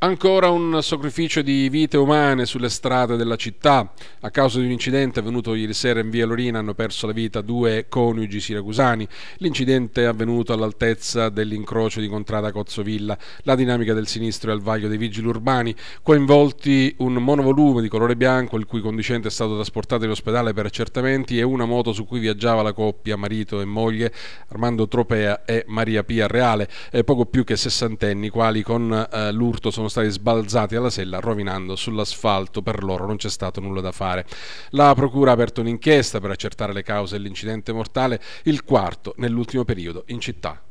Ancora un sacrificio di vite umane sulle strade della città. A causa di un incidente avvenuto ieri sera in via Lorina hanno perso la vita due coniugi siracusani. L'incidente è avvenuto all'altezza dell'incrocio di Contrada Cozzovilla. La dinamica del sinistro è al vaglio dei vigili urbani. Coinvolti un monovolume di colore bianco, il cui conducente è stato trasportato in ospedale per accertamenti, e una moto su cui viaggiava la coppia marito e moglie Armando Tropea e Maria Pia Reale, eh, poco più che sessantenni, quali con eh, l'urto sono sono stati sbalzati alla sella rovinando sull'asfalto, per loro non c'è stato nulla da fare. La procura ha aperto un'inchiesta per accertare le cause dell'incidente mortale, il quarto nell'ultimo periodo in città.